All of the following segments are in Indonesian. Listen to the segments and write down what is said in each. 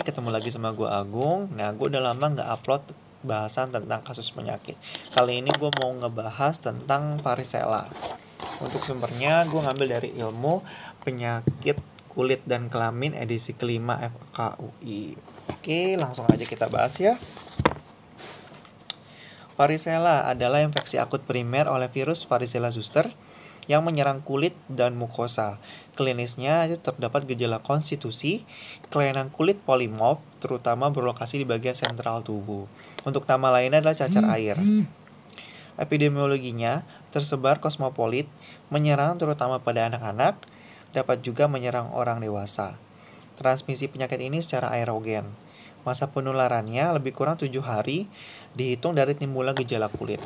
ketemu lagi sama gue Agung. Nah, gue udah lama nggak upload bahasan tentang kasus penyakit. Kali ini gue mau ngebahas tentang varicella. Untuk sumbernya, gue ngambil dari ilmu penyakit kulit dan kelamin edisi kelima FKUI. Oke, langsung aja kita bahas ya. Varicella adalah infeksi akut primer oleh virus varicella zoster yang menyerang kulit dan mukosa. Klinisnya itu terdapat gejala konstitusi, kelainan kulit polimorf, terutama berlokasi di bagian sentral tubuh. Untuk nama lainnya adalah cacar air. Epidemiologinya tersebar kosmopolit, menyerang terutama pada anak-anak, dapat juga menyerang orang dewasa. Transmisi penyakit ini secara aerogen. Masa penularannya lebih kurang tujuh hari, dihitung dari timbulnya gejala kulit.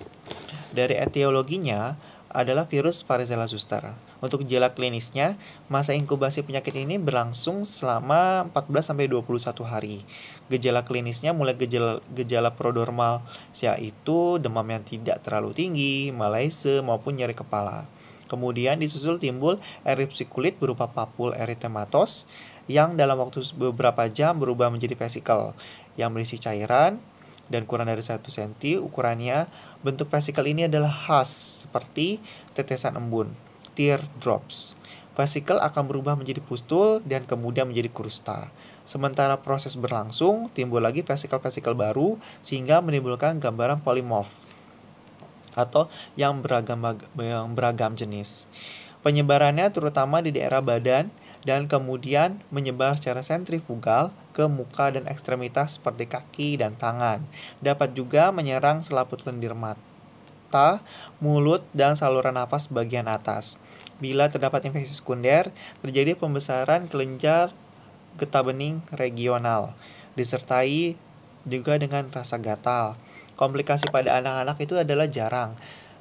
Dari etiologinya, adalah virus varicella zoster. Untuk gejala klinisnya, masa inkubasi penyakit ini berlangsung selama 14 sampai 21 hari. Gejala klinisnya mulai gejala gejala prodormal yaitu demam yang tidak terlalu tinggi, malaise maupun nyeri kepala. Kemudian disusul timbul erupsi kulit berupa papul eritematos yang dalam waktu beberapa jam berubah menjadi vesikel yang berisi cairan dan kurang dari 1 cm ukurannya, bentuk vesikel ini adalah khas seperti tetesan embun, tear drops Vesikel akan berubah menjadi pustul dan kemudian menjadi krusta. Sementara proses berlangsung, timbul lagi vesikel-vesikel baru sehingga menimbulkan gambaran polimorf atau yang beragam yang beragam jenis. Penyebarannya terutama di daerah badan dan kemudian menyebar secara sentrifugal ke muka dan ekstremitas seperti kaki dan tangan. Dapat juga menyerang selaput lendir mata, mulut, dan saluran nafas bagian atas. Bila terdapat infeksi sekunder, terjadi pembesaran kelenjar getah bening regional, disertai juga dengan rasa gatal. Komplikasi pada anak-anak itu adalah jarang,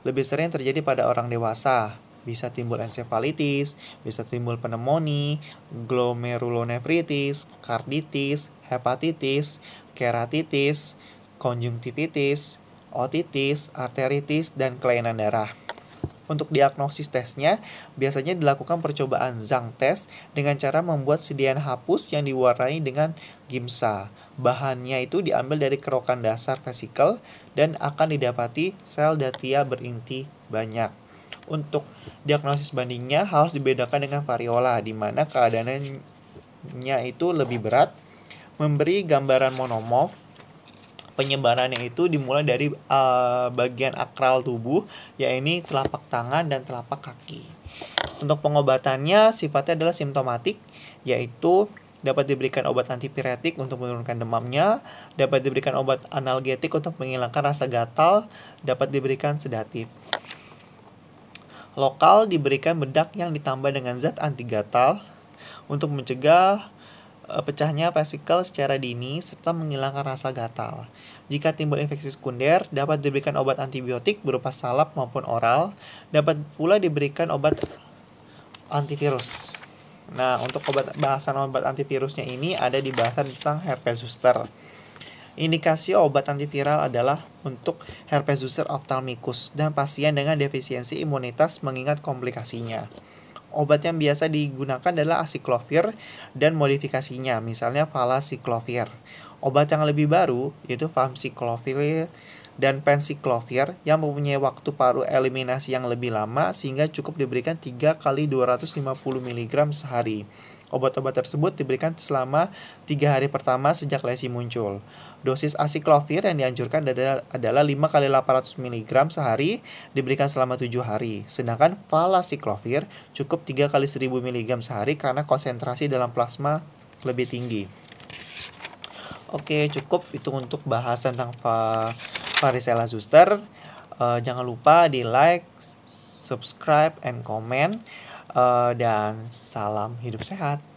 lebih sering terjadi pada orang dewasa bisa timbul encephalitis, bisa timbul pneumonia, glomerulonefritis, karditis, hepatitis, keratitis, konjungtivitis, otitis, arteritis, dan kelainan darah. Untuk diagnosis tesnya, biasanya dilakukan percobaan Zang test dengan cara membuat sediaan hapus yang diwarnai dengan gimsa. Bahannya itu diambil dari kerokan dasar vesikel dan akan didapati sel datia berinti banyak. Untuk diagnosis bandingnya harus dibedakan dengan variola di mana keadaannya itu lebih berat, memberi gambaran monomorf. Penyebarannya itu dimulai dari uh, bagian akral tubuh, yaitu telapak tangan dan telapak kaki. Untuk pengobatannya sifatnya adalah simptomatik, yaitu dapat diberikan obat antipiretik untuk menurunkan demamnya, dapat diberikan obat analgetik untuk menghilangkan rasa gatal, dapat diberikan sedatif lokal diberikan bedak yang ditambah dengan zat anti gatal untuk mencegah eh, pecahnya vesikel secara dini serta menghilangkan rasa gatal. Jika timbul infeksi sekunder, dapat diberikan obat antibiotik berupa salep maupun oral, dapat pula diberikan obat antivirus. Nah, untuk obat bahasan obat antivirusnya ini ada di bahasan tentang herpes zoster. Indikasi obat antiviral adalah untuk herpes zoster ophthalmicus dan pasien dengan defisiensi imunitas mengingat komplikasinya. Obat yang biasa digunakan adalah asiklovir dan modifikasinya, misalnya valaciclovir. Obat yang lebih baru yaitu famciclovir dan Pensiclovir yang mempunyai waktu paru eliminasi yang lebih lama sehingga cukup diberikan 3 kali 250 mg sehari. Obat-obat tersebut diberikan selama 3 hari pertama sejak lesi muncul. Dosis asiklovir yang dianjurkan adalah 5 kali 800 mg sehari diberikan selama 7 hari. Sedangkan valasiklovir cukup 3 kali 1000 mg sehari karena konsentrasi dalam plasma lebih tinggi. Oke, cukup itu untuk bahasan tentang Varisela Suster. Uh, jangan lupa di like, subscribe, and comment. Uh, dan salam hidup sehat.